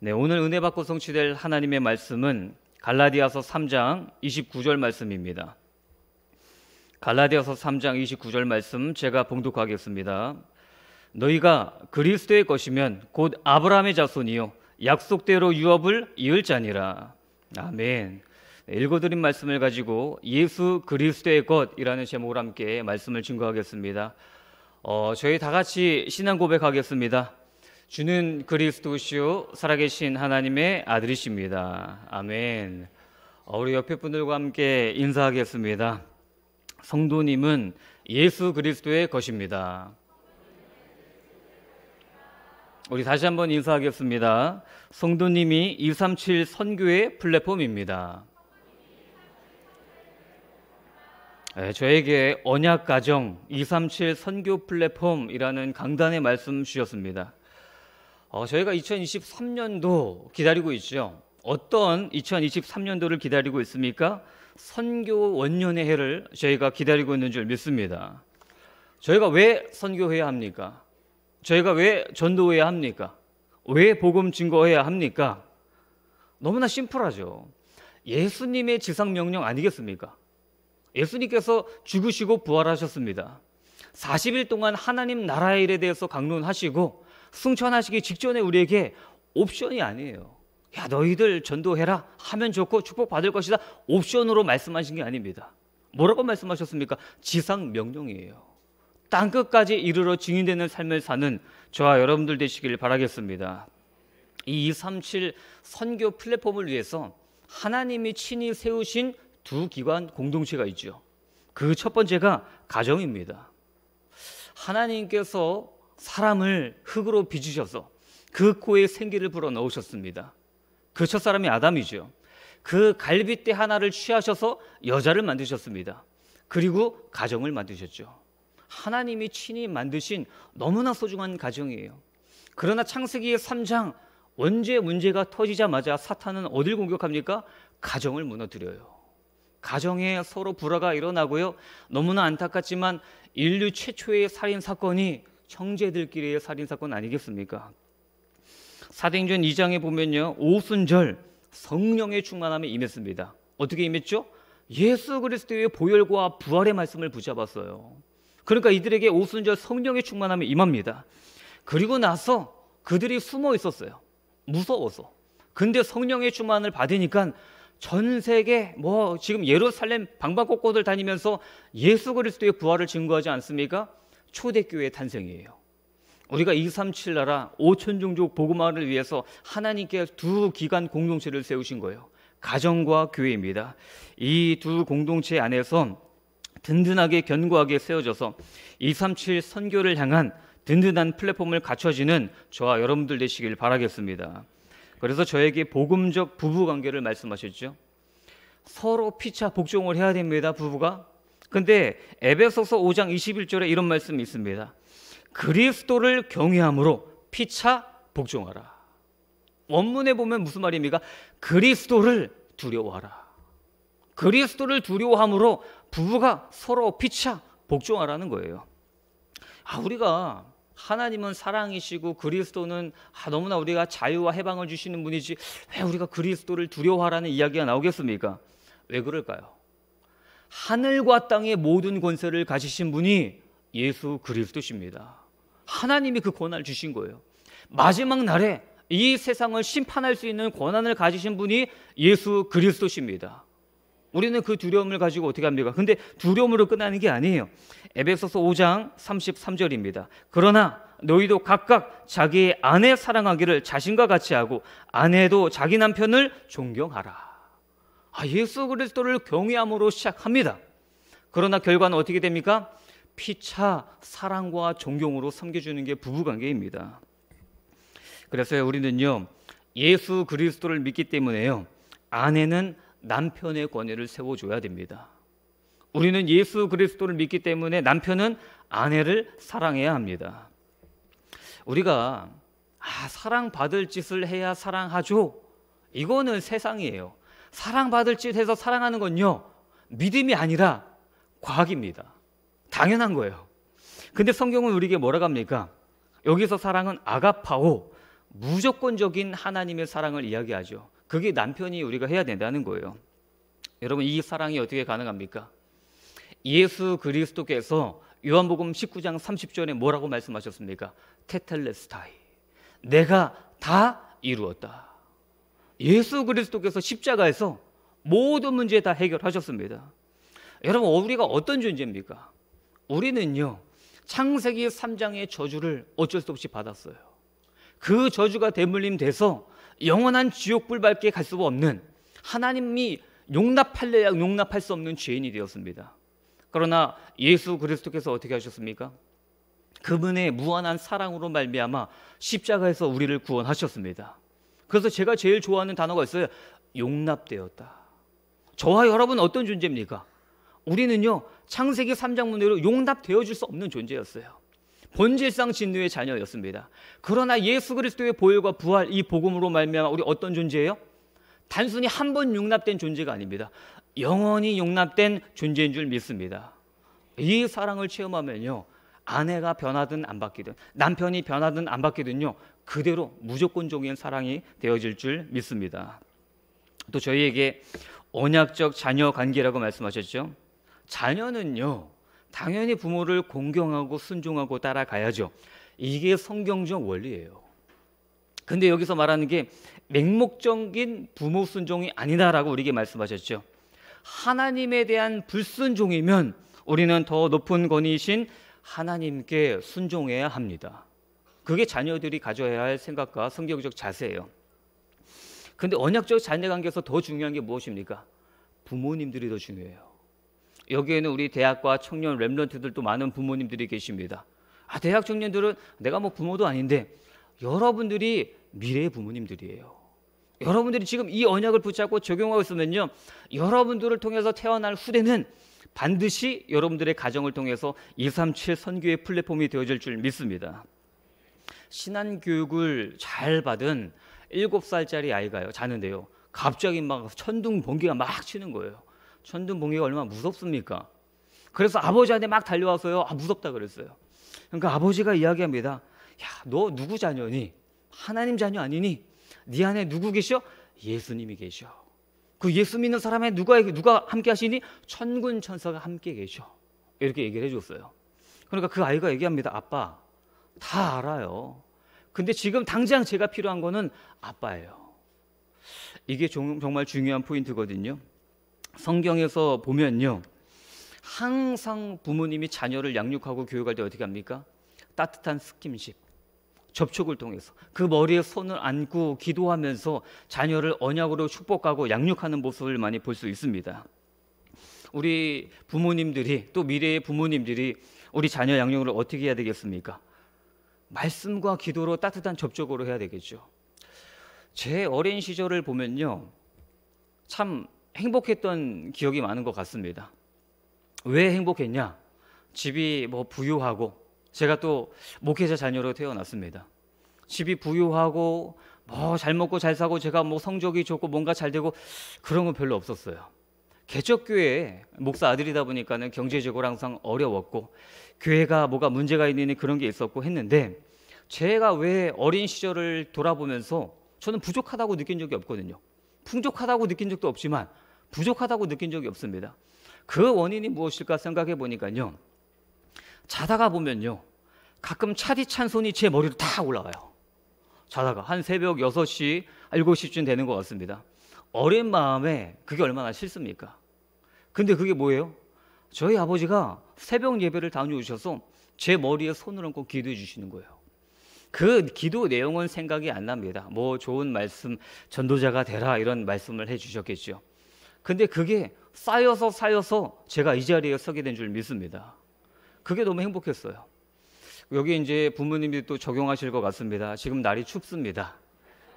네, 오늘 은혜 받고 성취될 하나님의 말씀은 갈라디아서 3장 29절 말씀입니다. 갈라디아서 3장 29절 말씀 제가 봉독하겠습니다. 너희가 그리스도의 것이면 곧 아브라함의 자손이요 약속대로 유업을 이을 자니라. 아멘. 네, 읽어드린 말씀을 가지고 예수 그리스도의 것이라는 제목으로 함께 말씀을 증거하겠습니다. 어, 저희 다 같이 신앙 고백하겠습니다. 주는 그리스도시요 살아계신 하나님의 아들이십니다. 아멘. 어, 우리 옆에 분들과 함께 인사하겠습니다. 성도님은 예수 그리스도의 것입니다. 우리 다시 한번 인사하겠습니다. 성도님이 237 선교의 플랫폼입니다. 네, 저에게 언약 가정 237 선교 플랫폼이라는 강단의 말씀 주셨습니다. 어, 저희가 2023년도 기다리고 있죠. 어떤 2023년도를 기다리고 있습니까? 선교 원년의 해를 저희가 기다리고 있는 줄 믿습니다. 저희가 왜 선교해야 합니까? 저희가 왜 전도해야 합니까? 왜 복음 증거해야 합니까? 너무나 심플하죠. 예수님의 지상 명령 아니겠습니까? 예수님께서 죽으시고 부활하셨습니다. 40일 동안 하나님 나라 의 일에 대해서 강론하시고 승천하시기 직전에 우리에게 옵션이 아니에요. 야, 너희들 전도해라. 하면 좋고 축복받을 것이다. 옵션으로 말씀하신 게 아닙니다. 뭐라고 말씀하셨습니까? 지상 명령이에요. 땅 끝까지 이르러 증인되는 삶을 사는 저와 여러분들 되시길 바라겠습니다. 이 237 선교 플랫폼을 위해서 하나님이 친히 세우신 두 기관 공동체가 있죠. 그 첫 번째가 가정입니다. 하나님께서 사람을 흙으로 빚으셔서 그 코에 생기를 불어 넣으셨습니다. 그 첫 사람이 아담이죠. 그 갈빗대 하나를 취하셔서 여자를 만드셨습니다. 그리고 가정을 만드셨죠. 하나님이 친히 만드신 너무나 소중한 가정이에요. 그러나 창세기 3장 원죄 문제가 터지자마자 사탄은 어딜 공격합니까? 가정을 무너뜨려요. 가정에 서로 불화가 일어나고요. 너무나 안타깝지만 인류 최초의 살인 사건이 형제들끼리의 살인사건 아니겠습니까? 사도행전 2장에 보면요. 오순절 성령의 충만함에 임했습니다. 어떻게 임했죠? 예수 그리스도의 보혈과 부활의 말씀을 붙잡았어요. 그러니까 이들에게 오순절 성령의 충만함에 임합니다. 그리고 나서 그들이 숨어 있었어요. 무서워서. 근데 성령의 충만을 받으니까 전 세계 뭐 지금 예루살렘 방방곡곡을 다니면서 예수 그리스도의 부활을 증거하지 않습니까? 초대교회 탄생이에요. 우리가 237 나라 5천 종족 복음화를 위해서 하나님께 두 기관 공동체를 세우신 거예요. 가정과 교회입니다. 이 두 공동체 안에서 든든하게 견고하게 세워져서 237 선교를 향한 든든한 플랫폼을 갖춰지는 저와 여러분들 되시길 바라겠습니다. 그래서 저에게 복음적 부부 관계를 말씀하셨죠. 서로 피차 복종을 해야 됩니다, 부부가. 근데 에베소서 5장 21절에 이런 말씀이 있습니다. 그리스도를 경외함으로 피차 복종하라. 원문에 보면 무슨 말입니까? 그리스도를 두려워하라. 그리스도를 두려워함으로 부부가 서로 피차 복종하라는 거예요. 아, 우리가 하나님은 사랑이시고 그리스도는 아, 너무나 우리가 자유와 해방을 주시는 분이지 왜 우리가 그리스도를 두려워하라는 이야기가 나오겠습니까? 왜 그럴까요? 하늘과 땅의 모든 권세를 가지신 분이 예수 그리스도십니다. 하나님이 그 권한을 주신 거예요. 마지막 날에 이 세상을 심판할 수 있는 권한을 가지신 분이 예수 그리스도십니다. 우리는 그 두려움을 가지고 어떻게 합니까? 근데 두려움으로 끝나는 게 아니에요. 에베소서 5장 33절입니다. 그러나 너희도 각각 자기 아내 사랑하기를 자신과 같이 하고 아내도 자기 남편을 존경하라. 아, 예수 그리스도를 경외함으로 시작합니다. 그러나 결과는 어떻게 됩니까? 피차 사랑과 존경으로 섬겨주는 게 부부관계입니다. 그래서 우리는요, 예수 그리스도를 믿기 때문에요, 아내는 남편의 권위를 세워줘야 됩니다. 우리는 예수 그리스도를 믿기 때문에 남편은 아내를 사랑해야 합니다. 우리가 아, 사랑받을 짓을 해야 사랑하죠. 이거는 세상이에요. 사랑받을 짓 해서 사랑하는 건요, 믿음이 아니라 과학입니다. 당연한 거예요. 근데 성경은 우리에게 뭐라 합니까? 여기서 사랑은 아가파오, 무조건적인 하나님의 사랑을 이야기하죠. 그게 남편이 우리가 해야 된다는 거예요. 여러분, 이 사랑이 어떻게 가능합니까? 예수 그리스도께서 요한복음 19장 30절에 뭐라고 말씀하셨습니까? 테텔레스타이. 내가 다 이루었다. 예수 그리스도께서 십자가에서 모든 문제 다 해결하셨습니다. 여러분, 우리가 어떤 존재입니까? 우리는요, 창세기 3장의 저주를 어쩔 수 없이 받았어요. 그 저주가 대물림돼서 영원한 지옥불 밝게 갈 수 없는 하나님이 용납할래야 용납할 수 없는 죄인이 되었습니다. 그러나 예수 그리스도께서 어떻게 하셨습니까? 그분의 무한한 사랑으로 말미암아 십자가에서 우리를 구원하셨습니다. 그래서 제가 제일 좋아하는 단어가 있어요. 용납되었다. 저와 여러분 어떤 존재입니까? 우리는요, 창세기 3장문으로 용납되어 줄수 없는 존재였어요. 본질상 진노의 자녀였습니다. 그러나 예수 그리스도의 보혈과 부활 이 복음으로 말미암아 우리 어떤 존재예요? 단순히 한 번 용납된 존재가 아닙니다. 영원히 용납된 존재인 줄 믿습니다. 이 사랑을 체험하면요. 아내가 변하든 안 바뀌든 남편이 변하든 안 바뀌든요. 그대로 무조건적인 사랑이 되어질 줄 믿습니다. 또 저희에게 언약적 자녀 관계라고 말씀하셨죠. 자녀는요, 당연히 부모를 공경하고 순종하고 따라가야죠. 이게 성경적 원리예요. 근데 여기서 말하는 게 맹목적인 부모 순종이 아니다라고 우리에게 말씀하셨죠. 하나님에 대한 불순종이면 우리는 더 높은 권위이신 하나님께 순종해야 합니다. 그게 자녀들이 가져야 할 생각과 성경적 자세예요. 근데 언약적 자녀 관계에서 더 중요한 게 무엇입니까? 부모님들이 더 중요해요. 여기에는 우리 대학과 청년 랩런트들도 많은 부모님들이 계십니다. 아, 대학 청년들은 내가 뭐 부모도 아닌데 여러분들이 미래의 부모님들이에요. 여러분들이 지금 이 언약을 붙잡고 적용하고 있으면요. 여러분들을 통해서 태어날 후대는 반드시 여러분들의 가정을 통해서 237 선교의 플랫폼이 되어질 줄 믿습니다. 신앙 교육을 잘 받은 7살짜리 아이가요. 자는데요. 갑자기 막 천둥 번개가 막 치는 거예요. 천둥 번개가 얼마나 무섭습니까? 그래서 아버지한테 막 달려와서요. 아, 무섭다 그랬어요. 그러니까 아버지가 이야기합니다. 야, 너 누구 자녀니? 하나님 자녀 아니니? 네 안에 누구 계셔? 예수님이 계셔. 그 예수 믿는 사람에 누가 누가 함께 하시니? 천군 천사가 함께 계셔. 이렇게 얘기를 해줬어요. 그러니까 그 아이가 얘기합니다. 아빠, 다 알아요. 근데 지금 당장 제가 필요한 거는 아빠예요. 이게 정말 중요한 포인트거든요. 성경에서 보면요. 항상 부모님이 자녀를 양육하고 교육할 때 어떻게 합니까? 따뜻한 스킨십, 접촉을 통해서 그 머리에 손을 안고 기도하면서 자녀를 언약으로 축복하고 양육하는 모습을 많이 볼 수 있습니다. 우리 부모님들이 또 미래의 부모님들이 우리 자녀 양육을 어떻게 해야 되겠습니까? 말씀과 기도로 따뜻한 접촉으로 해야 되겠죠. 제 어린 시절을 보면요. 참 행복했던 기억이 많은 것 같습니다. 왜 행복했냐? 집이 뭐 부유하고 제가 또 목회자 자녀로 태어났습니다. 집이 부유하고 뭐 잘 먹고 잘 사고 제가 뭐 성적이 좋고 뭔가 잘 되고 그런 건 별로 없었어요. 개척교회 목사 아들이다 보니까는 경제적으로 항상 어려웠고 교회가 뭐가 문제가 있는 그런 게 있었고 했는데 제가 왜 어린 시절을 돌아보면서 저는 부족하다고 느낀 적이 없거든요. 풍족하다고 느낀 적도 없지만 부족하다고 느낀 적이 없습니다. 그 원인이 무엇일까 생각해 보니까요. 자다가 보면요. 가끔 차디찬 손이 제 머리로 다 올라와요. 자다가 한 새벽 6시, 7시쯤 되는 것 같습니다. 어린 마음에 그게 얼마나 싫습니까? 근데 그게 뭐예요? 저희 아버지가 새벽 예배를 다녀오셔서 제 머리에 손을 얹고 기도해 주시는 거예요. 그 기도 내용은 생각이 안 납니다. 뭐 좋은 말씀, 전도자가 되라 이런 말씀을 해주셨겠죠. 근데 그게 쌓여서 쌓여서 제가 이 자리에 서게 된 줄 믿습니다. 그게 너무 행복했어요. 여기 이제 부모님이 또 적용하실 것 같습니다. 지금 날이 춥습니다.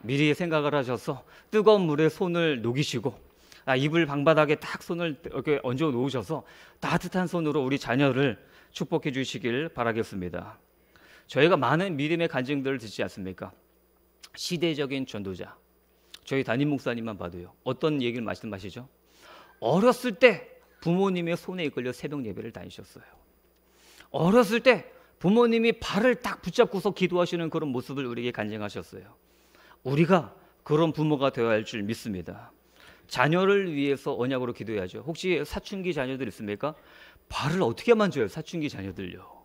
미리 생각을 하셔서 뜨거운 물에 손을 녹이시고 아, 이불 방바닥에 딱 손을 이렇게 얹어 놓으셔서 따뜻한 손으로 우리 자녀를 축복해 주시길 바라겠습니다. 저희가 많은 믿음의 간증들을 듣지 않습니까? 시대적인 전도자. 저희 담임 목사님만 봐도요. 어떤 얘기를 말씀하시죠? 어렸을 때 부모님의 손에 이끌려 새벽 예배를 다니셨어요. 어렸을 때 부모님이 발을 딱 붙잡고서 기도하시는 그런 모습을 우리에게 간증하셨어요. 우리가 그런 부모가 되어야 할 줄 믿습니다. 자녀를 위해서 언약으로 기도해야죠. 혹시 사춘기 자녀들 있습니까? 발을 어떻게 만져요? 사춘기 자녀들요.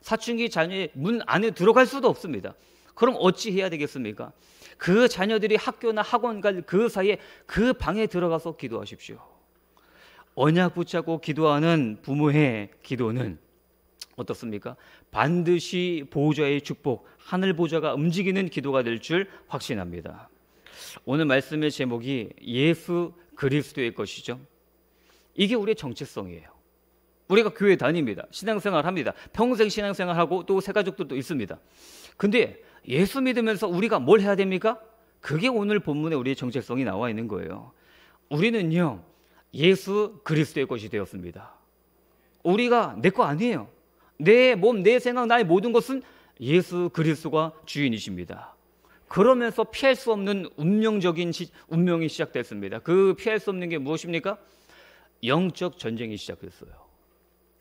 사춘기 자녀의 문 안에 들어갈 수도 없습니다. 그럼 어찌 해야 되겠습니까? 그 자녀들이 학교나 학원 갈 그 사이에 그 방에 들어가서 기도하십시오. 언약 붙잡고 기도하는 부모의 기도는 어떻습니까? 반드시 보호자의 축복, 하늘 보좌가 움직이는 기도가 될 줄 확신합니다. 오늘 말씀의 제목이 예수 그리스도의 것이죠. 이게 우리의 정체성이에요. 우리가 교회 다닙니다. 신앙생활 합니다. 평생 신앙생활하고 또 새가족들도 있습니다. 근데 예수 믿으면서 우리가 뭘 해야 됩니까? 그게 오늘 본문에 우리의 정체성이 나와 있는 거예요. 우리는요, 예수 그리스도의 것이 되었습니다. 우리가 내 거 아니에요. 내 몸, 내 생각, 나의 모든 것은 예수 그리스도가 주인이십니다. 그러면서 피할 수 없는 운명적인 시, 운명이 시작됐습니다. 그 피할 수 없는 게 무엇입니까? 영적 전쟁이 시작됐어요.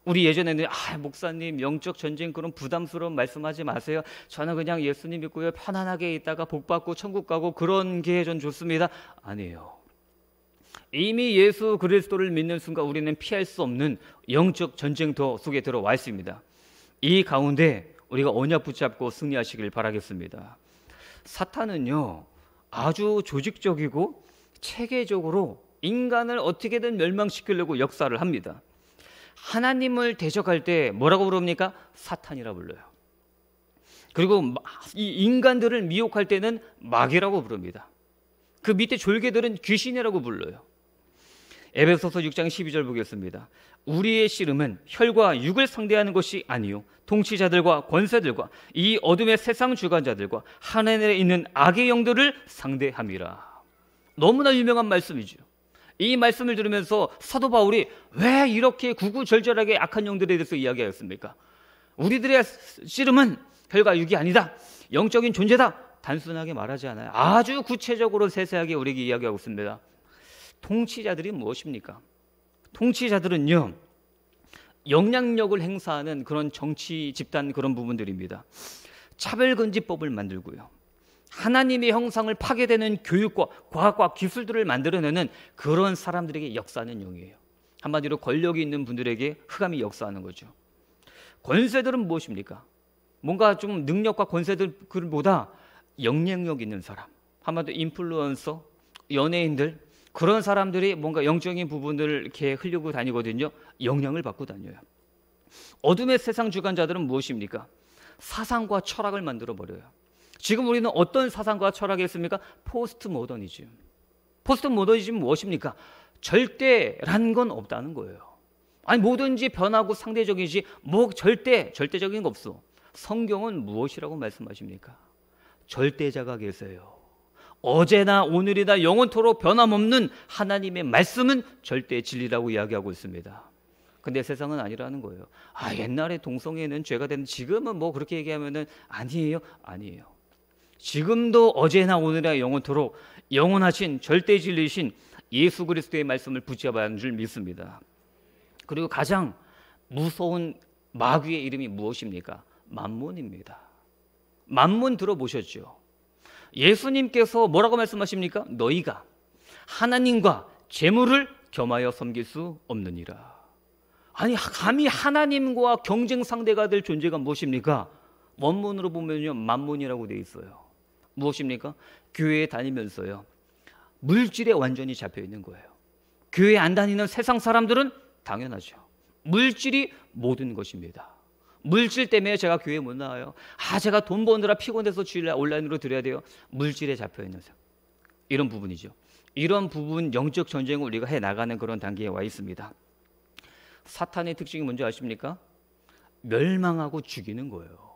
우리 예전에는 아, 목사님 영적 전쟁 그런 부담스러운 말씀하지 마세요. 저는 그냥 예수님 믿고요. 편안하게 있다가 복 받고 천국 가고 그런 게 전 좋습니다. 아니에요. 이미 예수 그리스도를 믿는 순간 우리는 피할 수 없는 영적 전쟁터 속에 들어와 있습니다. 이 가운데 우리가 언약 붙잡고 승리하시길 바라겠습니다. 사탄은요. 아주 조직적이고 체계적으로 인간을 어떻게든 멸망시키려고 역사를 합니다. 하나님을 대적할 때 뭐라고 부릅니까? 사탄이라 불러요. 그리고 이 인간들을 미혹할 때는 마귀라고 부릅니다. 그 밑에 졸개들은 귀신이라고 불러요. 에베소서 6장 12절 보겠습니다. 우리의 씨름은 혈과 육을 상대하는 것이 아니요 통치자들과 권세들과 이 어둠의 세상 주관자들과 하늘에 있는 악의 영들을 상대함이라. 너무나 유명한 말씀이죠. 이 말씀을 들으면서 사도 바울이 왜 이렇게 구구절절하게 악한 영들에 대해서 이야기하였습니까? 우리들의 씨름은 결과 육이 아니다. 영적인 존재다. 단순하게 말하지 않아요. 아주 구체적으로 세세하게 우리에게 이야기하고 있습니다. 통치자들이 무엇입니까? 통치자들은요, 영향력을 행사하는 그런 정치 집단 그런 부분들입니다. 차별금지법을 만들고요. 하나님의 형상을 파괴되는 교육과 과학과 기술들을 만들어내는 그런 사람들에게 역사는 용이에요. 한마디로 권력이 있는 분들에게 흑암이 역사하는 거죠. 권세들은 무엇입니까? 뭔가 좀 능력과 권세들보다 영향력 있는 사람, 한마디로 인플루언서, 연예인들 그런 사람들이 뭔가 영적인 부분을 이렇게 흘리고 다니거든요. 영향을 받고 다녀요. 어둠의 세상 주관자들은 무엇입니까? 사상과 철학을 만들어 버려요. 지금 우리는 어떤 사상과 철학이 있습니까? 포스트 모더니즘 포스트 모더니즘 무엇입니까? 절대란 건 없다는 거예요. 아니 뭐든지 변하고 상대적이지 뭐 절대 절대적인 거 없어. 성경은 무엇이라고 말씀하십니까? 절대자가 계세요. 어제나 오늘이나 영원토록 변함없는 하나님의 말씀은 절대 진리라고 이야기하고 있습니다. 근데 세상은 아니라는 거예요. 아, 옛날에 동성애는 죄가 되는 지금은 뭐 그렇게 얘기하면은 아니에요. 아니에요. 지금도 어제나 오늘이나 영원토록 영원하신 절대 진리신 예수 그리스도의 말씀을 붙잡아야 하는 줄 믿습니다. 그리고 가장 무서운 마귀의 이름이 무엇입니까? 만문입니다. 만문 들어보셨죠? 예수님께서 뭐라고 말씀하십니까? 너희가 하나님과 재물을 겸하여 섬길 수 없느니라. 아니 감히 하나님과 경쟁 상대가 될 존재가 무엇입니까? 원문으로 보면요 만문이라고 돼 있어요. 무엇입니까? 교회에 다니면서요. 물질에 완전히 잡혀 있는 거예요. 교회 안 다니는 세상 사람들은 당연하죠. 물질이 모든 것입니다. 물질 때문에 제가 교회 못 나와요. 아, 제가 돈 버느라 피곤해서 주일날 온라인으로 드려야 돼요. 물질에 잡혀 있는 사람. 이런 부분이죠. 이런 부분 영적 전쟁을 우리가 해 나가는 그런 단계에 와 있습니다. 사탄의 특징이 뭔지 아십니까? 멸망하고 죽이는 거예요.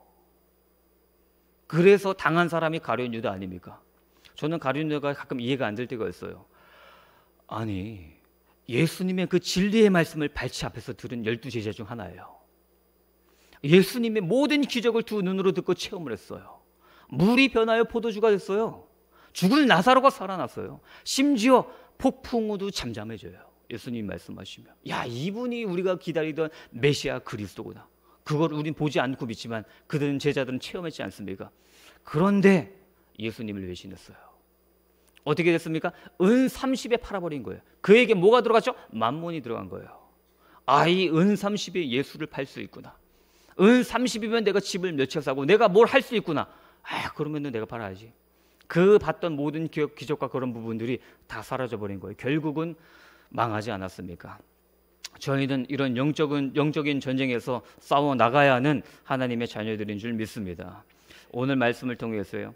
그래서 당한 사람이 가룟 유다 아닙니까? 저는 가룟 유다가 가끔 이해가 안 될 때가 있어요. 아니 예수님의 그 진리의 말씀을 발치 앞에서 들은 열두 제자 중 하나예요. 예수님의 모든 기적을 두 눈으로 듣고 체험을 했어요. 물이 변하여 포도주가 됐어요. 죽을 나사로가 살아났어요. 심지어 폭풍우도 잠잠해져요. 예수님 말씀하시면. 야, 이분이 우리가 기다리던 메시아 그리스도구나. 그걸 우린 보지 않고 믿지만 그들은 제자들은 체험했지 않습니까? 그런데 예수님을 외신했어요. 어떻게 됐습니까? 은 30에 팔아버린 거예요. 그에게 뭐가 들어갔죠? 만몬이 들어간 거예요. 아, 이은 30에 예수를 팔 수 있구나. 은 30이면 내가 집을 몇 채 사고 내가 뭘 할 수 있구나. 아, 그러면 내가 팔아야지. 그 봤던 모든 기적과 그런 부분들이 다 사라져 버린 거예요. 결국은 망하지 않았습니까? 저희는 이런 영적인, 영적인 전쟁에서 싸워 나가야 하는 하나님의 자녀들인 줄 믿습니다. 오늘 말씀을 통해서요.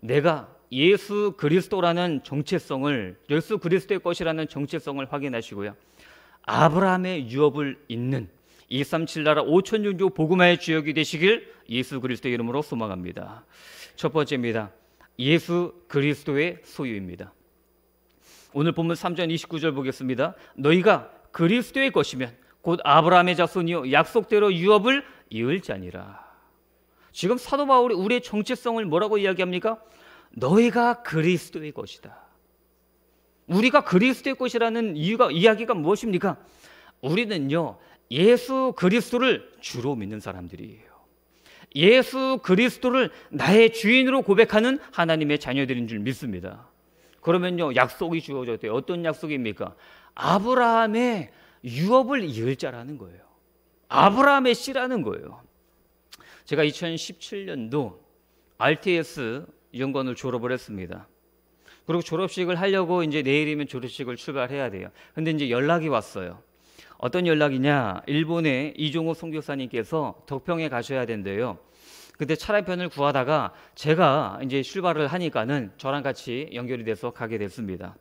내가 예수 그리스도라는 정체성을 예수 그리스도의 것이라는 정체성을 확인하시고요. 아브라함의 유업을 잇는 237 나라 5천 종교 복음화의 주역이 되시길 예수 그리스도의 이름으로 소망합니다. 첫 번째입니다. 예수 그리스도의 소유입니다. 오늘 본문 3장 29절 보겠습니다. 너희가 그리스도의 것이면 곧 아브라함의 자손이요 약속대로 유업을 이을자니라. 지금 사도 바울이 우리의 정체성을 뭐라고 이야기합니까? 너희가 그리스도의 것이다. 우리가 그리스도의 것이라는 이유가 이야기가 무엇입니까? 우리는요 예수 그리스도를 주로 믿는 사람들이에요. 예수 그리스도를 나의 주인으로 고백하는 하나님의 자녀들인 줄 믿습니다. 그러면요 약속이 주어져요. 돼 어떤 약속입니까? 아브라함의 유업을 이을 자라는 거예요. 아브라함의 씨라는 거예요. 제가 2017년도 RTS 연구을 졸업을 했습니다. 그리고 졸업식을 하려고 이제 내일이면 졸업식을 출발해야 돼요. 근데 이제 연락이 왔어요. 어떤 연락이냐? 일본의 이종호 선교사님께서 덕평에 가셔야 된대요. 근데 차량편을 구하다가 제가 이제 출발을 하니까는 저랑 같이 연결이 돼서 가게 됐습니다.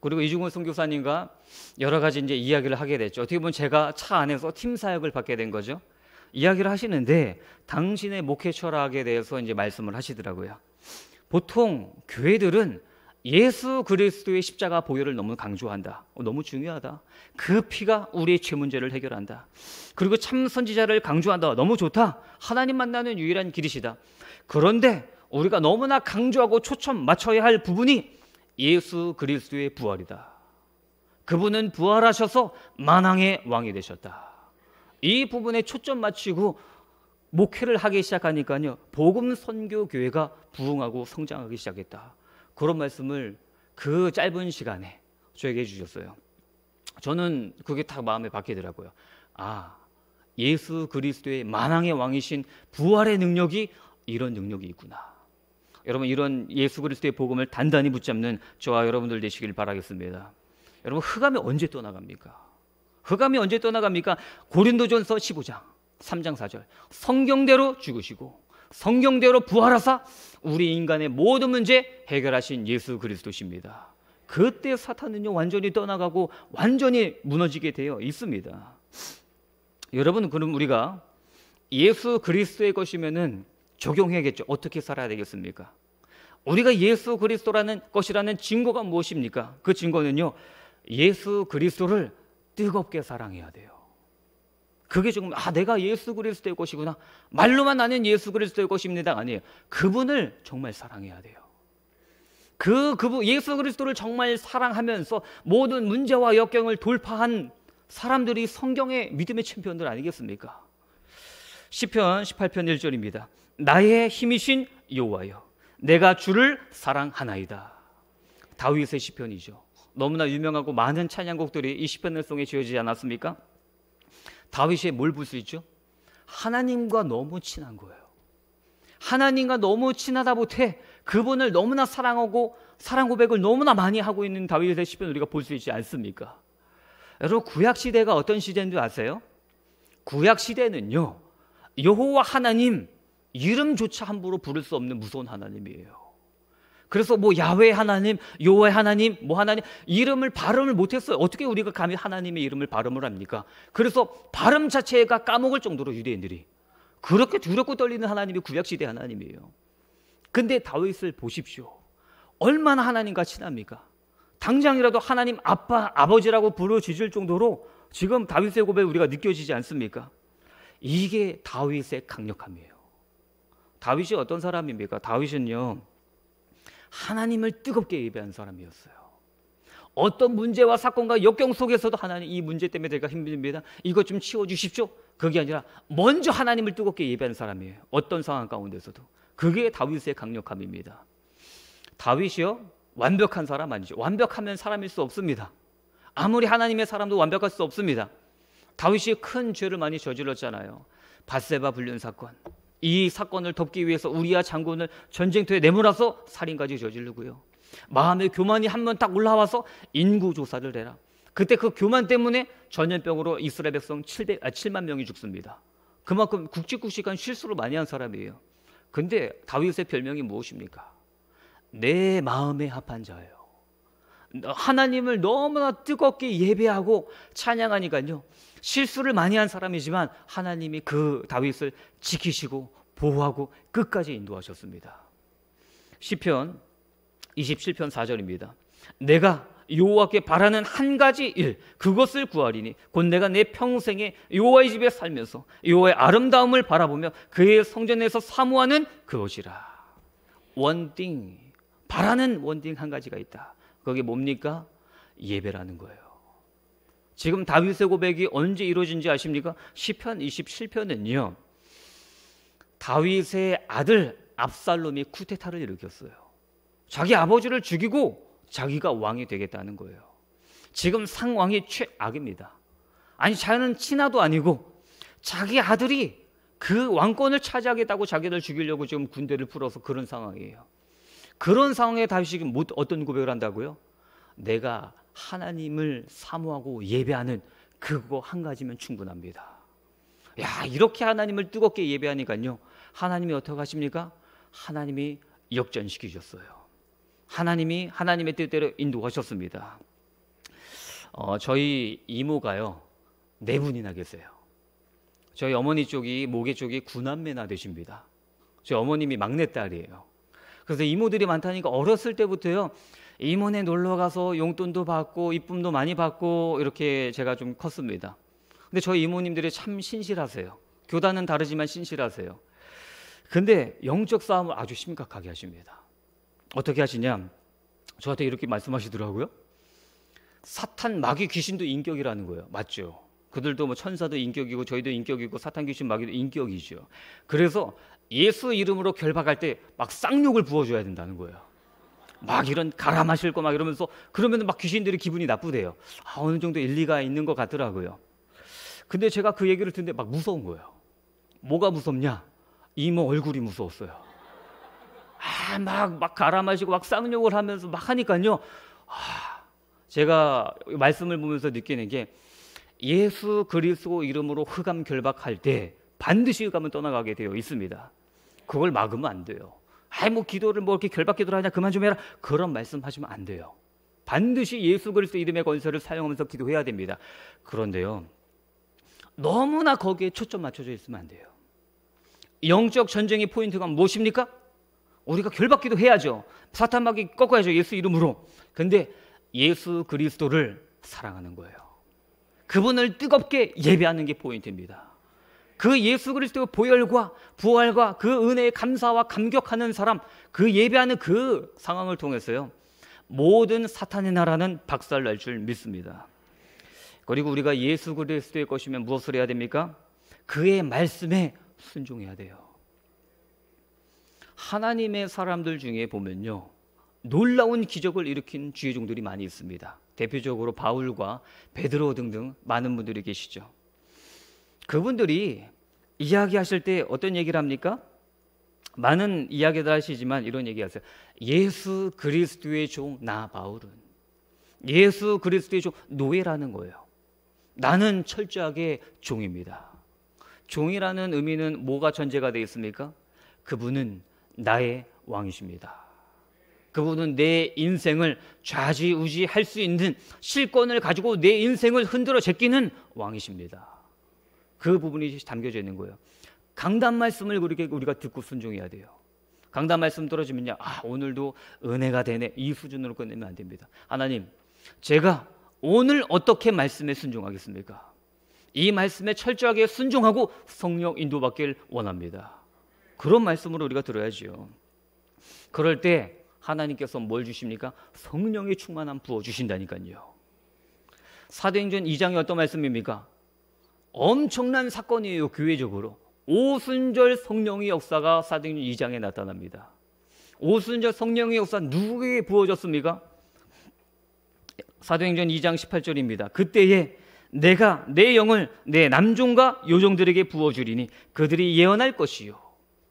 그리고 이중훈 선교사님과 여러 가지 이제 이야기를 하게 됐죠. 어떻게 보면 제가 차 안에서 팀 사역을 받게 된 거죠. 이야기를 하시는데 당신의 목회 철학에 대해서 이제 말씀을 하시더라고요. 보통 교회들은 예수 그리스도의 십자가 보혈을 너무 강조한다. 어, 너무 중요하다. 그 피가 우리의 죄 문제를 해결한다. 그리고 참 선지자를 강조한다. 너무 좋다. 하나님 만나는 유일한 길이시다. 그런데 우리가 너무나 강조하고 초점 맞춰야 할 부분이 예수 그리스도의 부활이다. 그분은 부활하셔서 만왕의 왕이 되셨다. 이 부분에 초점 맞추고 목회를 하기 시작하니까요. 복음 선교 교회가 부흥하고 성장하기 시작했다. 그런 말씀을 그 짧은 시간에 저에게 해주셨어요. 저는 그게 다 마음에 박히더라고요. 아, 예수 그리스도의 만왕의 왕이신 부활의 능력이 이런 능력이 있구나. 여러분 이런 예수 그리스도의 복음을 단단히 붙잡는 저와 여러분들 되시길 바라겠습니다. 여러분 흑암이 언제 떠나갑니까? 흑암이 언제 떠나갑니까? 고린도전서 15장 3장 4절 성경대로 죽으시고 성경대로 부활하사 우리 인간의 모든 문제 해결하신 예수 그리스도십니다. 그때 사탄은요 완전히 떠나가고 완전히 무너지게 되어 있습니다. 여러분 그럼 우리가 예수 그리스도의 것이면은 적용해야겠죠. 어떻게 살아야 되겠습니까? 우리가 예수 그리스도라는 것이라는 증거가 무엇입니까? 그 증거는요. 예수 그리스도를 뜨겁게 사랑해야 돼요. 그게 지금아 내가 예수 그리스도의 것이구나. 말로만 나는 예수 그리스도의 것입니다. 아니에요. 그분을 정말 사랑해야 돼요. 그 그분 예수 그리스도를 정말 사랑하면서 모든 문제와 역경을 돌파한 사람들이 성경의 믿음의 챔피언들 아니겠습니까? 시편 18편 1절입니다. 나의 힘이신 여호와여 내가 주를 사랑하나이다. 다윗의 시편이죠. 너무나 유명하고 많은 찬양곡들이 이 시편을 통해 지어지지 않았습니까? 다윗이 뭘 볼 수 있죠? 하나님과 너무 친한 거예요. 하나님과 너무 친하다 못해 그분을 너무나 사랑하고 사랑 고백을 너무나 많이 하고 있는 다윗의 시편 우리가 볼 수 있지 않습니까? 여러분 구약 시대가 어떤 시대인 지 아세요? 구약 시대는요. 여호와 하나님 이름조차 함부로 부를 수 없는 무서운 하나님이에요. 그래서 뭐 야외 하나님, 요의 하나님, 뭐 하나님 이름을 발음을 못했어요. 어떻게 우리가 감히 하나님의 이름을 발음을 합니까? 그래서 발음 자체가 까먹을 정도로 유대인들이 그렇게 두렵고 떨리는 하나님이 구약시대 하나님이에요. 근데 다윗을 보십시오. 얼마나 하나님과 친합니까? 당장이라도 하나님 아빠, 아버지라고 부르짖을 정도로 지금 다윗의 고백 우리가 느껴지지 않습니까? 이게 다윗의 강력함이에요. 다윗이 어떤 사람입니까? 다윗은요. 하나님을 뜨겁게 예배한 사람이었어요. 어떤 문제와 사건과 역경 속에서도 하나님 이 문제 때문에 제가 힘듭니다. 이것 좀 치워 주십시오. 그게 아니라 먼저 하나님을 뜨겁게 예배한 사람이에요. 어떤 상황 가운데서도. 그게 다윗의 강력함입니다. 다윗이요. 완벽한 사람 아니죠. 완벽하면 사람일 수 없습니다. 아무리 하나님의 사람도 완벽할 수 없습니다. 다윗이 큰 죄를 많이 저질렀잖아요. 바세바 불륜 사건, 이 사건을 덮기 위해서 우리아 장군을 전쟁터에 내몰아서 살인까지 저지르고요. 마음의 교만이 한 번 딱 올라와서 인구 조사를 해라. 그때 그 교만 때문에 전염병으로 이스라엘 백성 700, 아, 7만 명이 죽습니다. 그만큼 굵직굵직한 실수를 많이 한 사람이에요. 근데 다윗의 별명이 무엇입니까? 내 마음에 합한 자예요. 하나님을 너무나 뜨겁게 예배하고 찬양하니까요. 실수를 많이 한 사람이지만 하나님이 그 다윗을 지키시고 보호하고 끝까지 인도하셨습니다. 시편 27편 4절입니다. 내가 여호와께 바라는 한 가지 일 그것을 구하리니 곧 내가 내 평생에 여호와의 집에 살면서 여호와의 아름다움을 바라보며 그의 성전에서 사모하는 그것이라. 원띵 바라는 원띵 한 가지가 있다. 그게 뭡니까? 예배라는 거예요. 지금 다윗의 고백이 언제 이루어진지 아십니까? 1 0편 27편은요. 다윗의 아들 압살롬이 쿠데타를 일으켰어요. 자기 아버지를 죽이고 자기가 왕이 되겠다는 거예요. 지금 상황이 최악입니다. 아니 자기는 친하도 아니고 자기 아들이 그 왕권을 차지하겠다고 자기를 죽이려고 지금 군대를 풀어서 그런 상황이에요. 그런 상황에 다윗이 못 어떤 고백을 한다고요? 내가 하나님을 사모하고 예배하는 그거 한 가지면 충분합니다. 야, 이렇게 하나님을 뜨겁게 예배하니까요. 하나님이 어떻게 하십니까? 하나님이 역전시키셨어요. 하나님이 하나님의 뜻대로 인도하셨습니다. 어, 저희 이모가요. 네 분이나 계세요. 저희 어머니 쪽이 모계 쪽이 구남매나 되십니다. 저희 어머님이 막내딸이에요. 그래서 이모들이 많다니까 어렸을 때부터요. 임원에 놀러 가서 용돈도 받고 이쁨도 많이 받고 이렇게 제가 좀 컸습니다. 근데 저희 이모님들이 참 신실하세요. 교단은 다르지만 신실하세요. 근데 영적 싸움을 아주 심각하게 하십니다. 어떻게 하시냐? 저한테 이렇게 말씀하시더라고요. 사탄 마귀 귀신도 인격이라는 거예요. 맞죠? 그들도 뭐 천사도 인격이고 저희도 인격이고 사탄 귀신 마귀도 인격이죠. 그래서 예수 이름으로 결박할 때 막 쌍욕을 부어줘야 된다는 거예요. 막 이런 가라 마실고 막 이러면서 그러면 막 귀신들이 기분이 나쁘대요. 아, 어느 정도 일리가 있는 것 같더라고요. 근데 제가 그 얘기를 듣는데 막 무서운 거예요. 뭐가 무섭냐? 이모 얼굴이 무서웠어요. 아, 막, 막 가라 마시고 막 쌍욕을 하면서 막 하니까요. 아, 제가 말씀을 보면서 느끼는 게 예수 그리스도 이름으로 흑암 결박할 때 반드시 흑암은 떠나가게 되어 있습니다. 그걸 막으면 안 돼요. 아이 뭐 기도를 뭐 이렇게 결박기도를 하냐 그만 좀 해라 그런 말씀하시면 안 돼요. 반드시 예수 그리스도 이름의 권세를 사용하면서 기도해야 됩니다. 그런데요. 너무나 거기에 초점 맞춰져 있으면 안 돼요. 영적 전쟁의 포인트가 무엇입니까? 우리가 결박기도 해야죠. 사탄막이 꺾어야죠. 예수 이름으로. 근데 예수 그리스도를 사랑하는 거예요. 그분을 뜨겁게 예배하는 게 포인트입니다. 그 예수 그리스도의 보혈과 부활과 그 은혜의 감사와 감격하는 사람, 그 예배하는 그 상황을 통해서요. 모든 사탄의 나라는 박살날 줄 믿습니다. 그리고 우리가 예수 그리스도의 것이면 무엇을 해야 됩니까? 그의 말씀에 순종해야 돼요. 하나님의 사람들 중에 보면요. 놀라운 기적을 일으킨 주의 종들이 많이 있습니다. 대표적으로 바울과 베드로 등등 많은 분들이 계시죠. 그분들이 이야기하실 때 어떤 얘기를 합니까? 많은 이야기들 하시지만 이런 얘기하세요. 예수 그리스도의 종 나 바울은 예수 그리스도의 종 노예라는 거예요. 나는 철저하게 종입니다. 종이라는 의미는 뭐가 전제가 되어 있습니까? 그분은 나의 왕이십니다. 그분은 내 인생을 좌지우지할 수 있는 실권을 가지고 내 인생을 흔들어 제끼는 왕이십니다. 그 부분이 담겨져 있는 거예요. 강단 말씀을 그렇게 우리가 듣고 순종해야 돼요. 강단 말씀 떨어지면요. 아, 오늘도 은혜가 되네. 이 수준으로 끝내면 안 됩니다. 하나님, 제가 오늘 어떻게 말씀에 순종하겠습니까? 이 말씀에 철저하게 순종하고 성령 인도받길 원합니다. 그런 말씀으로 우리가 들어야지요. 그럴 때 하나님께서 뭘 주십니까? 성령의 충만함 부어 주신다니까요. 사도행전 2장이 어떤 말씀입니까? 엄청난 사건이에요, 교회적으로. 오순절 성령의 역사가 사도행전 2장에 나타납니다. 오순절 성령의 역사 누구에게 부어졌습니까? 사도행전 2장 18절입니다. 그때에 내가 내 영을 내 남종과 요종들에게 부어주리니 그들이 예언할 것이요.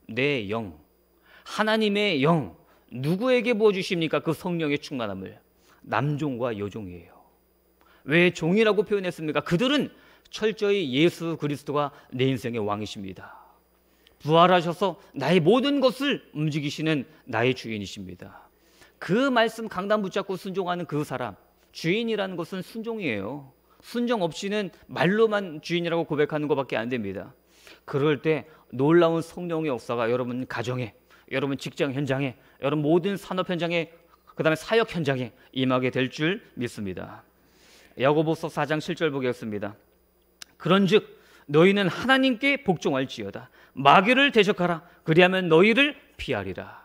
내 영, 하나님의 영, 누구에게 부어주십니까? 그 성령의 충만함을. 남종과 요종이에요왜 종이라고 표현했습니까? 그들은 철저히 예수 그리스도가 내 인생의 왕이십니다. 부활하셔서 나의 모든 것을 움직이시는 나의 주인이십니다. 그 말씀 강단 붙잡고 순종하는 그 사람, 주인이라는 것은 순종이에요. 순종 없이는 말로만 주인이라고 고백하는 것밖에 안 됩니다. 그럴 때 놀라운 성령의 역사가 여러분 가정에, 여러분 직장 현장에, 여러분 모든 산업 현장에, 그다음에 사역 현장에 임하게 될 줄 믿습니다. 야고보서 4장 7절 보겠습니다. 그런즉 너희는 하나님께 복종할지어다. 마귀를 대적하라. 그리하면 너희를 피하리라.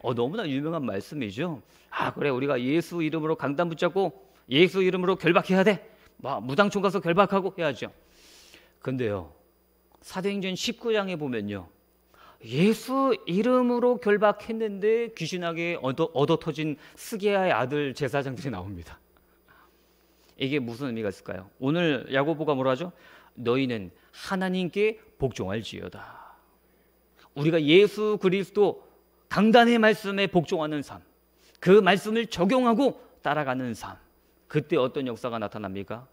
어, 너무나 유명한 말씀이죠. 아, 그래. 우리가 예수 이름으로 강단 붙잡고 예수 이름으로 결박해야 돼. 막 뭐, 무당촌 가서 결박하고 해야죠. 근데요. 사도행전 19장에 보면요. 예수 이름으로 결박했는데 귀신하게 얻어, 얻어 터진 스게야의 아들 제사장들이 나옵니다. 이게 무슨 의미가 있을까요? 오늘 야고보가 뭐라 하죠? 너희는 하나님께 복종할지어다. 우리가 예수 그리스도 강단의 말씀에 복종하는 삶, 그 말씀을 적용하고 따라가는 삶. 그때 어떤 역사가 나타납니까?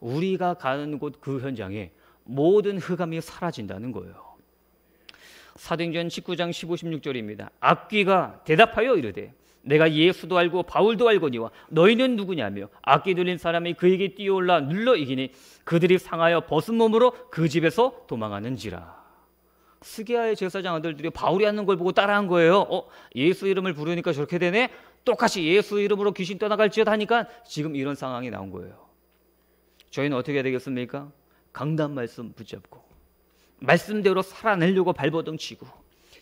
우리가 가는 곳 그 현장에 모든 흑암이 사라진다는 거예요. 사도행전 19장 15, 16절입니다. 악귀가 대답하여 이르되 내가 예수도 알고 바울도 알고니와 너희는 누구냐며 악기 들린 사람이 그에게 뛰어올라 눌러 이기니 그들이 상하여 벗은 몸으로 그 집에서 도망하는지라. 스기야의 제사장 아들들이 바울이 하는 걸 보고 따라한 거예요. 어, 예수 이름을 부르니까 저렇게 되네. 똑같이 예수 이름으로 귀신 떠나갈지어다 하니까 지금 이런 상황이 나온 거예요. 저희는 어떻게 해야 되겠습니까? 강단 말씀 붙잡고 말씀대로 살아내려고 발버둥 치고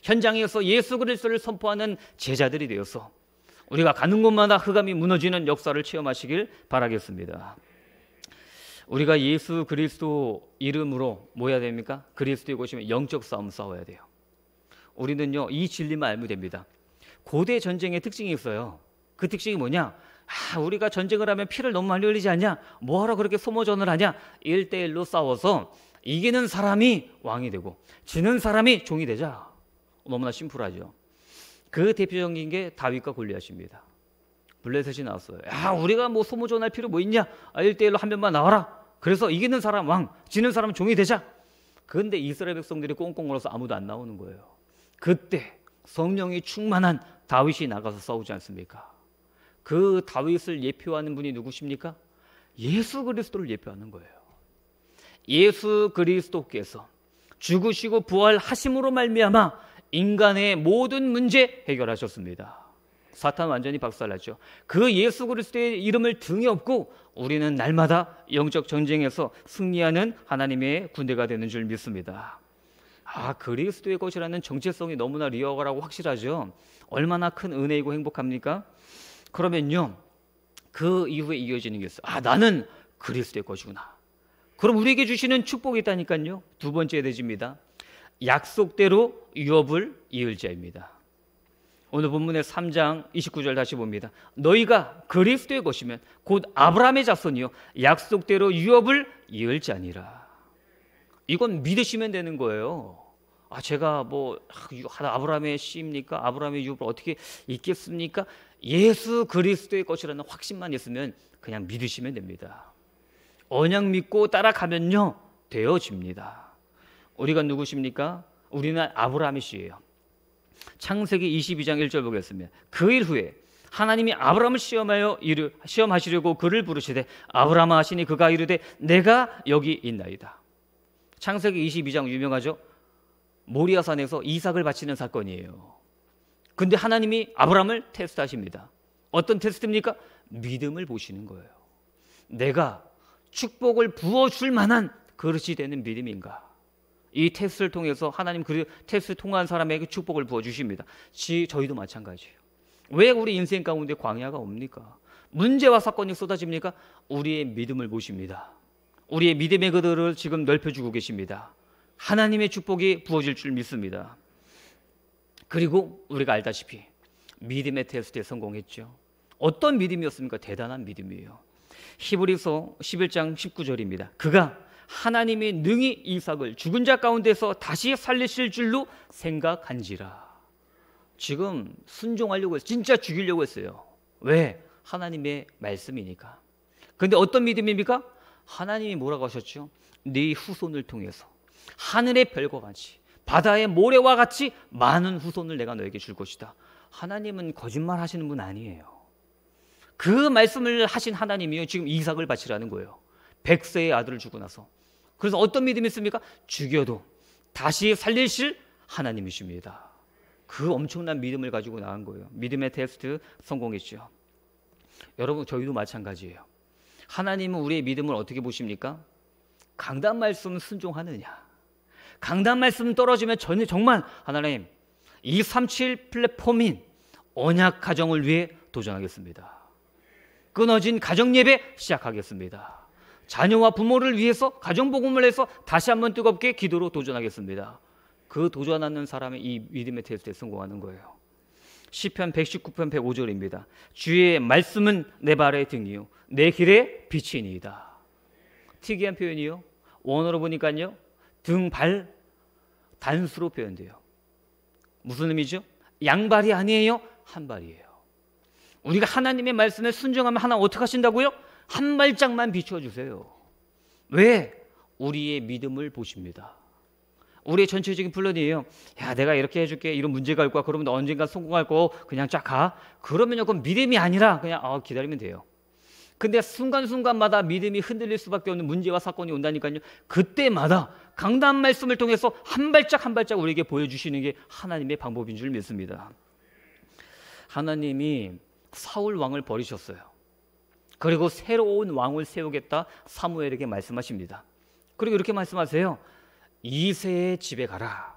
현장에서 예수 그리스도를 선포하는 제자들이 되어서 우리가 가는 곳마다 흑암이 무너지는 역사를 체험하시길 바라겠습니다. 우리가 예수 그리스도 이름으로 뭐야 됩니까? 그리스도의 곳이면 영적 싸움 싸워야 돼요. 우리는요 이 진리만 알면 됩니다. 고대 전쟁의 특징이 있어요. 그 특징이 뭐냐? 아, 우리가 전쟁을 하면 피를 너무 많이 흘리지 않냐? 뭐하러 그렇게 소모전을 하냐? 1대1로 싸워서 이기는 사람이 왕이 되고 지는 사람이 종이 되자. 너무나 심플하죠. 그 대표적인 게 다윗과 골리앗입니다. 블레셋이 나왔어요. 야, 우리가 뭐 소모전할 필요 뭐 있냐? 아, 1대1로 한 명만 나와라. 그래서 이기는 사람 왕, 지는 사람 종이 되자. 그런데 이스라엘 백성들이 꽁꽁 얼어서 아무도 안 나오는 거예요. 그때 성령이 충만한 다윗이 나가서 싸우지 않습니까? 그 다윗을 예표하는 분이 누구십니까? 예수 그리스도를 예표하는 거예요. 예수 그리스도께서 죽으시고 부활하심으로 말미암아 인간의 모든 문제 해결하셨습니다. 사탄 완전히 박살났죠. 그 예수 그리스도의 이름을 등에 업고 우리는 날마다 영적 전쟁에서 승리하는 하나님의 군대가 되는 줄 믿습니다. 아, 그리스도의 것이라는 정체성이 너무나 리얼하고 확실하죠. 얼마나 큰 은혜이고 행복합니까? 그러면요. 그 이후에 이어지는 게 있어요. 아, 나는 그리스도의 것이구나. 그럼 우리에게 주시는 축복이 있다니까요. 두 번째 대지입니다. 약속대로 유업을 이을 자입니다. 오늘 본문의 3장 29절 다시 봅니다. 너희가 그리스도의 것이면 곧 아브라함의 자손이요 약속대로 유업을 이을 자니라. 이건 믿으시면 되는 거예요. 아 제가 뭐 아, 아브라함의 씨입니까? 아브라함의 유업을 어떻게 있겠습니까? 예수 그리스도의 것이라는 확신만 있으면 그냥 믿으시면 됩니다. 언약 믿고 따라가면요 되어집니다. 우리가 누구십니까? 우리는 아브라함이시에요. 창세기 22장 1절 보겠습니다. 그 일 후에 하나님이 아브라함을 시험하여 이르, 시험하시려고 그를 부르시되 아브라함아 하시니 그가 이르되 내가 여기 있나이다. 창세기 22장 유명하죠. 모리아산에서 이삭을 바치는 사건이에요. 근데 하나님이 아브라함을 테스트하십니다. 어떤 테스트입니까? 믿음을 보시는 거예요. 내가 축복을 부어줄 만한 그릇이 되는 믿음인가? 이 테스트를 통해서 하나님 그 테스트 통한 사람에게 축복을 부어 주십니다. 저희도 마찬가지예요. 왜 우리 인생 가운데 광야가 옵니까? 문제와 사건이 쏟아집니까? 우리의 믿음을 보십니다. 우리의 믿음의 그들을 지금 넓혀주고 계십니다. 하나님의 축복이 부어질 줄 믿습니다. 그리고 우리가 알다시피 믿음의 테스트에 성공했죠. 어떤 믿음이었습니까? 대단한 믿음이에요. 히브리서 11장 19절입니다. 그가 하나님이 능히 이삭을 죽은 자 가운데서 다시 살리실 줄로 생각한지라. 지금 순종하려고 했어요. 진짜 죽이려고 했어요. 왜? 하나님의 말씀이니까. 근데 어떤 믿음입니까? 하나님이 뭐라고 하셨죠? 네 후손을 통해서 하늘의 별과 같이 바다의 모래와 같이 많은 후손을 내가 너에게 줄 것이다. 하나님은 거짓말 하시는 분 아니에요. 그 말씀을 하신 하나님이요. 지금 이삭을 바치라는 거예요. 백세의 아들을 주고 나서 그래서 어떤 믿음이 있습니까? 죽여도 다시 살리실 하나님이십니다. 그 엄청난 믿음을 가지고 나간 거예요. 믿음의 테스트 성공했죠. 여러분 저희도 마찬가지예요. 하나님은 우리의 믿음을 어떻게 보십니까? 강단 말씀 순종하느냐. 강단 말씀 떨어지면 저는 정말 하나님 237 플랫폼인 언약 가정을 위해 도전하겠습니다. 끊어진 가정 예배 시작하겠습니다. 자녀와 부모를 위해서 가정복음을 해서 다시 한번 뜨겁게 기도로 도전하겠습니다. 그 도전하는 사람의 이 믿음의 테스트에 성공하는 거예요. 시편 119편 105절입니다. 주의 말씀은 내 발의 등이요 내 길의 빛이니이다. 특이한 표현이요. 원어로 보니까요. 등, 발 단수로 표현돼요. 무슨 의미죠? 양발이 아니에요. 한 발이에요. 우리가 하나님의 말씀에 순종하면 하나 어떻게 하신다고요? 한 발짝만 비춰 주세요. 왜? 우리의 믿음을 보십니다. 우리의 전체적인 플랜이에요. 야, 내가 이렇게 해줄게. 이런 문제가 올 거야. 그러면 언젠가 성공할 거 그냥 쫙 가. 그러면요, 그건 믿음이 아니라 그냥 어, 기다리면 돼요. 근데 순간순간마다 믿음이 흔들릴 수밖에 없는 문제와 사건이 온다니까요. 그때마다 강단 말씀을 통해서 한 발짝 한 발짝 우리에게 보여주시는 게 하나님의 방법인 줄 믿습니다. 하나님이 사울 왕을 버리셨어요. 그리고 새로운 왕을 세우겠다 사무엘에게 말씀하십니다. 그리고 이렇게 말씀하세요. 이세의 집에 가라.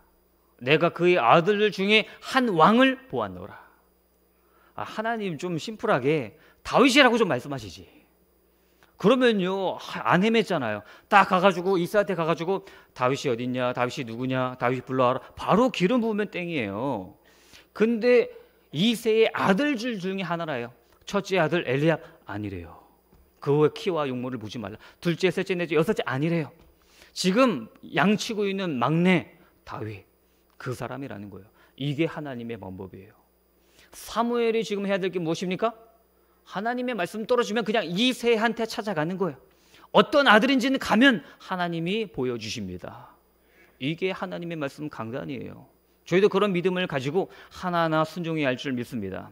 내가 그의 아들 중에 한 왕을 보았노라. 아, 하나님 좀 심플하게 다윗이라고 좀 말씀하시지. 그러면요 안 헤맸잖아요. 딱 가가지고 이사한테 가가지고 다윗이 어딨냐, 다윗이 누구냐, 다윗 불러와라. 바로 기름 부으면 땡이에요. 근데 이세의 아들 줄 중에 하나라요. 첫째 아들 엘리압 아니래요. 그 키와 육모를 보지 말라. 둘째, 셋째, 넷째, 여섯째 아니래요. 지금 양치고 있는 막내 다윗 그 사람이라는 거예요. 이게 하나님의 방법이에요. 사무엘이 지금 해야 될 게 무엇입니까? 하나님의 말씀 떨어지면 그냥 이세한테 찾아가는 거예요. 어떤 아들인지는 가면 하나님이 보여주십니다. 이게 하나님의 말씀 강단이에요. 저희도 그런 믿음을 가지고 하나하나 순종해야 할 줄 믿습니다.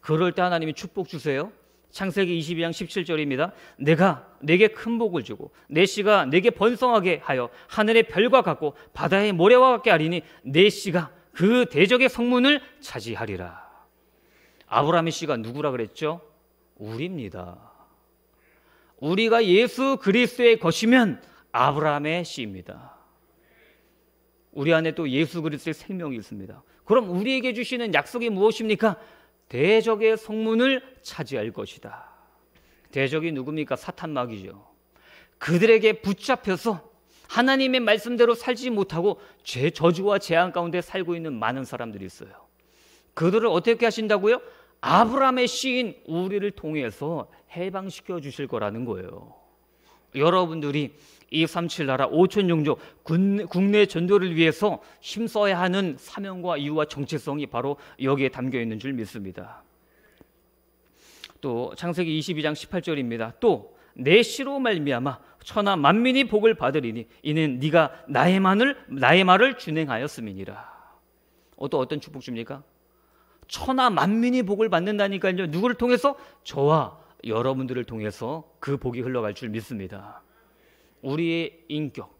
그럴 때 하나님이 축복 주세요. 창세기 22장 17절입니다. 내가 내게 큰 복을 주고 내 씨가 내게 번성하게 하여 하늘의 별과 같고 바다의 모래와 같게 하리니 내 씨가 그 대적의 성문을 차지하리라. 아브라함의 씨가 누구라 그랬죠? 우리입니다. 우리가 예수 그리스도의 것이면 아브라함의 씨입니다. 우리 안에 또 예수 그리스도의 생명이 있습니다. 그럼 우리에게 주시는 약속이 무엇입니까? 대적의 성문을 차지할 것이다. 대적이 누굽니까? 사탄마귀죠. 그들에게 붙잡혀서 하나님의 말씀대로 살지 못하고 죄 저주와 재앙 가운데 살고 있는 많은 사람들이 있어요. 그들을 어떻게 하신다고요? 아브라함의 씨인 우리를 통해서 해방시켜 주실 거라는 거예요. 여러분들이 237 나라 5천 종족 국내 전도를 위해서 힘써야 하는 사명과 이유와 정체성이 바로 여기에 담겨 있는 줄 믿습니다. 또 창세기 22장 18절입니다. 또 내 시로 말미암아 천하 만민이 복을 받으리니 이는 네가 나의 말을 나의 말을 준행하였음이니라. 어, 또 어떤 축복 줍니까? 천하 만민이 복을 받는다니까요. 누구를 통해서 저와 여러분들을 통해서 그 복이 흘러갈 줄 믿습니다. 우리의 인격,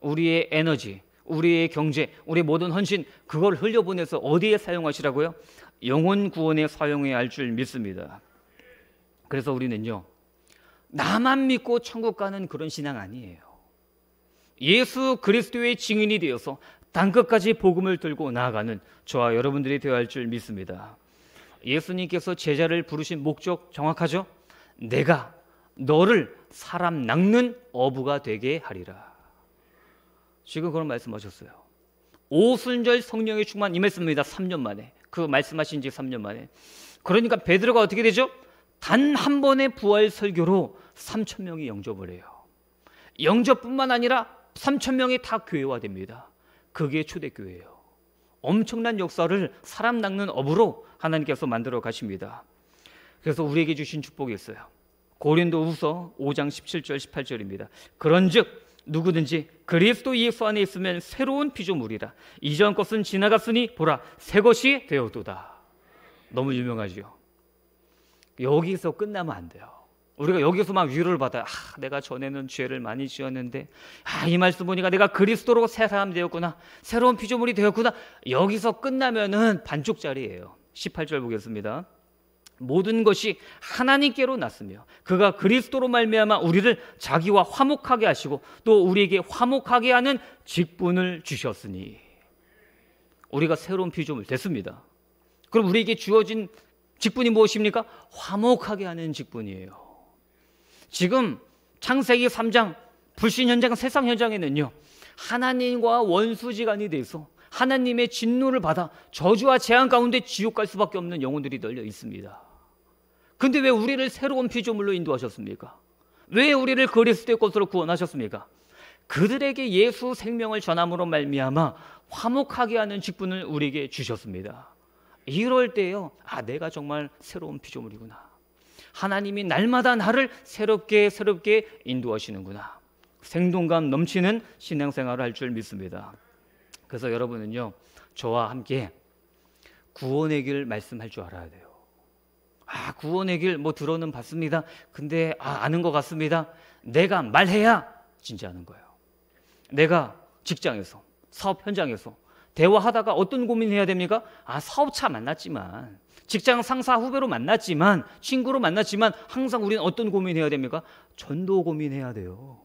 우리의 에너지, 우리의 경제, 우리 모든 헌신 그걸 흘려보내서 어디에 사용하시라고요? 영혼 구원에 사용해야 할 줄 믿습니다. 그래서 우리는요. 나만 믿고 천국 가는 그런 신앙 아니에요. 예수 그리스도의 증인이 되어서 땅 끝까지 복음을 들고 나아가는 저와 여러분들이 되어야 할 줄 믿습니다. 예수님께서 제자를 부르신 목적 정확하죠? 내가 너를 사람 낚는 어부가 되게 하리라. 지금 그런 말씀하셨어요. 오순절 성령의 충만 임했습니다. 3년 만에. 그 말씀하신 지 3년 만에. 그러니까 베드로가 어떻게 되죠? 단 한 번의 부활 설교로 3천 명이 영접을 해요. 영접뿐만 아니라 3천 명이 다 교회화됩니다. 그게 초대교회예요. 엄청난 역사를 사람 낚는 업으로 하나님께서 만들어 가십니다. 그래서 우리에게 주신 축복이 있어요. 고린도후서 5장 17절 18절입니다. 그런즉 누구든지 그리스도 예수 안에 있으면 새로운 피조물이라 이전 것은 지나갔으니 보라 새 것이 되어도다. 너무 유명하지요. 여기서 끝나면 안 돼요. 우리가 여기서 막 위로를 받아. 아, 내가 전에는 죄를 많이 지었는데, 아, 이 말씀 보니까 내가 그리스도로 새 사람 되었구나. 새로운 피조물이 되었구나. 여기서 끝나면은 반쪽짜리예요. 18절 보겠습니다. 모든 것이 하나님께로 났으며 그가 그리스도로 말미암아 우리를 자기와 화목하게 하시고 또 우리에게 화목하게 하는 직분을 주셨으니 우리가 새로운 피조물 됐습니다. 그럼 우리에게 주어진 직분이 무엇입니까? 화목하게 하는 직분이에요. 지금 창세기 3장 불신 현장 세상 현장에는요. 하나님과 원수지간이 돼서 하나님의 진노를 받아 저주와 재앙 가운데 지옥 갈 수밖에 없는 영혼들이 널려 있습니다. 근데 왜 우리를 새로운 피조물로 인도하셨습니까? 왜 우리를 그리스도의 것으로 구원하셨습니까? 그들에게 예수 생명을 전함으로 말미암아 화목하게 하는 직분을 우리에게 주셨습니다. 이럴 때요, 아 내가 정말 새로운 피조물이구나. 하나님이 날마다 나를 새롭게 새롭게 인도하시는구나. 생동감 넘치는 신앙생활을 할 줄 믿습니다. 그래서 여러분은요, 저와 함께 구원의 길 말씀할 줄 알아야 돼요. 아, 구원의 길 뭐 들어는 봤습니다. 근데 아, 아는 것 같습니다. 내가 말해야 진짜 아는 거예요. 내가 직장에서, 사업 현장에서 대화하다가 어떤 고민해야 됩니까? 아, 사업차 만났지만, 직장 상사 후배로 만났지만, 친구로 만났지만 항상 우리는 어떤 고민해야 됩니까? 전도 고민해야 돼요.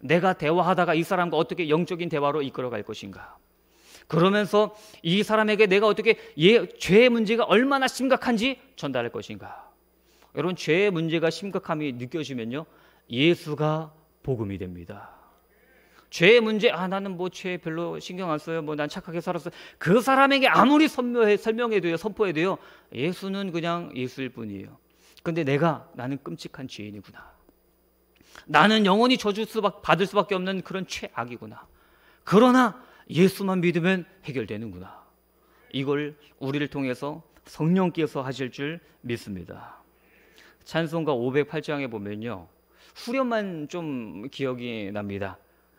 내가 대화하다가 이 사람과 어떻게 영적인 대화로 이끌어갈 것인가? 그러면서 이 사람에게 내가 어떻게 예, 죄의 문제가 얼마나 심각한지 전달할 것인가. 여러분 죄의 문제가 심각함이 느껴지면요. 예수가 복음이 됩니다. 죄의 문제, 아, 나는 뭐죄에 별로 신경 안 써요. 뭐 난 착하게 살았어. 그 사람에게 아무리 선묘해, 설명해도요, 선포해도요, 예수는 그냥 예수일 뿐이에요. 근데 내가, 나는 끔찍한 죄인이구나. 나는 영원히 저주 받을 수밖에 없는 그런 최악이구나. 그러나 예수만 믿으면 해결되는구나. 이걸 우리를 통해서 성령께서 하실 줄 믿습니다. 찬송가 508장에 보면요. 후렴만 좀 기억이 납니다.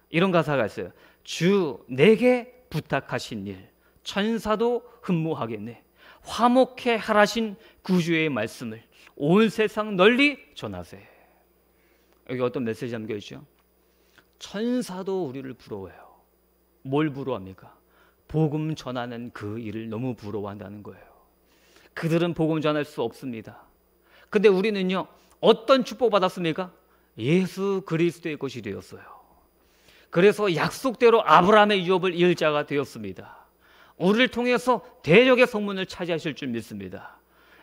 이런 가사가 있어요. 주 내게 부탁하신 일 천사도 흠모하겠네. 화목해 하라신 구주의 말씀을 온 세상 널리 전하세. 여기 어떤 메시지 담겨 있죠? 천사도 우리를 부러워요. 해뭘 부러워합니까? 복음 전하는 그 일을 너무 부러워한다는 거예요. 그들은 복음 전할 수 없습니다. 근데 우리는요, 어떤 축복받았습니까? 예수 그리스도의 것이 되었어요. 그래서 약속대로 아브라함의 유업을 이을 자가 되었습니다. 우리를 통해서 대적의 성문을 차지하실 줄 믿습니다.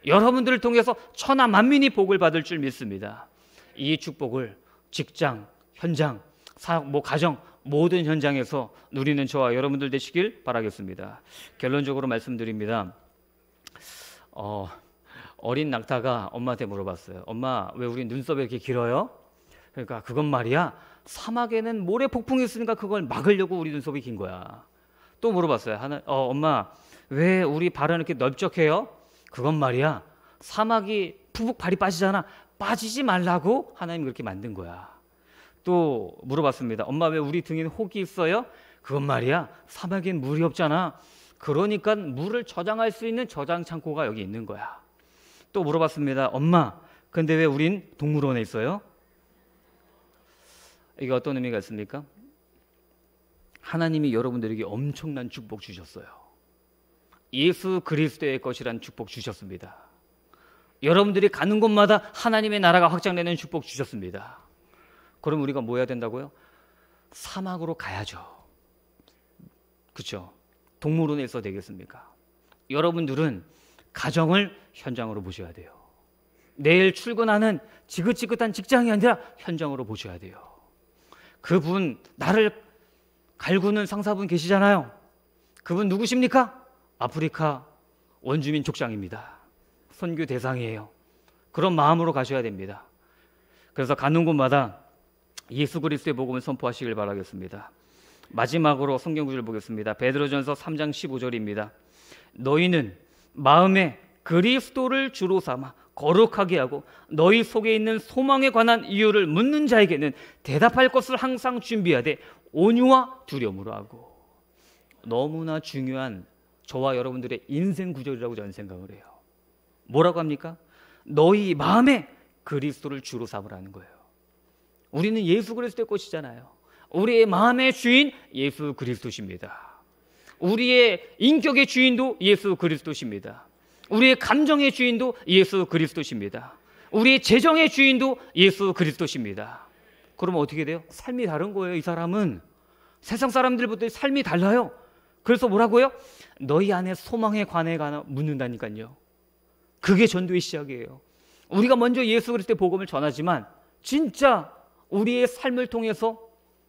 여러분들을 통해서 천하 만민이 복을 받을 줄 믿습니다. 이 축복을 직장, 현장, 사뭐 가정 모든 현장에서 누리는 저와 여러분들 되시길 바라겠습니다. 결론적으로 말씀드립니다. 어, 어린 낙타가 엄마한테 물어봤어요. 엄마, 왜 우리 눈썹이 이렇게 길어요? 그러니까 그건 말이야. 사막에는 모래 폭풍이 있으니까 그걸 막으려고 우리 눈썹이 긴 거야. 또 물어봤어요. 하나, 어, 엄마, 왜 우리 발은 이렇게 넓적해요? 그건 말이야. 사막이 푸푹 발이 빠지잖아. 빠지지 말라고 하나님 그렇게 만든 거야. 또 물어봤습니다. 엄마 왜 우리 등에 는 혹이 있어요? 그건 말이야. 사막엔 물이 없잖아. 그러니까 물을 저장할 수 있는 저장 창고가 여기 있는 거야. 또 물어봤습니다. 엄마, 근데 왜 우린 동물원에 있어요? 이게 어떤 의미가 있습니까? 하나님이 여러분들에게 엄청난 축복 주셨어요. 예수 그리스도의 것이란 축복 주셨습니다. 여러분들이 가는 곳마다 하나님의 나라가 확장되는 축복 주셨습니다. 그럼 우리가 뭐 해야 된다고요? 사막으로 가야죠. 그렇죠? 동물원에 서 되겠습니까? 여러분들은 가정을 현장으로 보셔야 돼요. 내일 출근하는 지긋지긋한 직장이 아니라 현장으로 보셔야 돼요. 그분 나를 갈구는 상사분 계시잖아요. 그분 누구십니까? 아프리카 원주민 족장입니다. 선교 대상이에요. 그런 마음으로 가셔야 됩니다. 그래서 가는 곳마다 예수 그리스도의 복음을 선포하시길 바라겠습니다. 마지막으로 성경 구절 보겠습니다. 베드로전서 3장 15절입니다. 너희는 마음에 그리스도를 주로 삼아 거룩하게 하고 너희 속에 있는 소망에 관한 이유를 묻는 자에게는 대답할 것을 항상 준비하되 온유와 두려움으로 하고 너무나 중요한 저와 여러분들의 인생 구절이라고 저는 생각을 해요. 뭐라고 합니까? 너희 마음에 그리스도를 주로 삼으라는 거예요. 우리는 예수 그리스도의 것이잖아요. 우리의 마음의 주인 예수 그리스도십니다. 우리의 인격의 주인도 예수 그리스도십니다. 우리의 감정의 주인도 예수 그리스도십니다. 우리의 재정의 주인도 예수 그리스도십니다. 그러면 어떻게 돼요? 삶이 다른 거예요, 이 사람은. 세상 사람들보다 삶이 달라요. 그래서 뭐라고요? 너희 안에 소망에 관해 가나 묻는다니까요. 그게 전도의 시작이에요. 우리가 먼저 예수 그리스도의 복음을 전하지만 진짜 우리의 삶을 통해서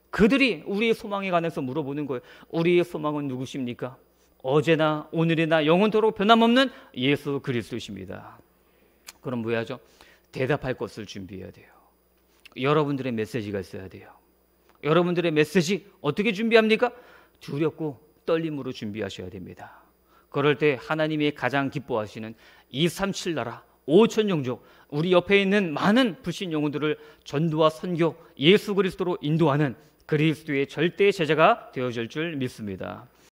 그들이 우리의 소망에 관해서 물어보는 거예요. 우리의 소망은 누구십니까? 어제나 오늘이나 영원토록 변함없는 예수 그리스도십니다. 그럼 뭐 해야죠? 대답할 것을 준비해야 돼요. 여러분들의 메시지가 있어야 돼요. 여러분들의 메시지 어떻게 준비합니까? 두렵고 떨림으로 준비하셔야 됩니다. 그럴 때 하나님이 가장 기뻐하시는 237 나라 5천 영족, 우리 옆에 있는 많은 불신 영혼들을 전도와 선교, 예수 그리스도로 인도하는 그리스도의 절대 제자가 되어질 줄 믿습니다.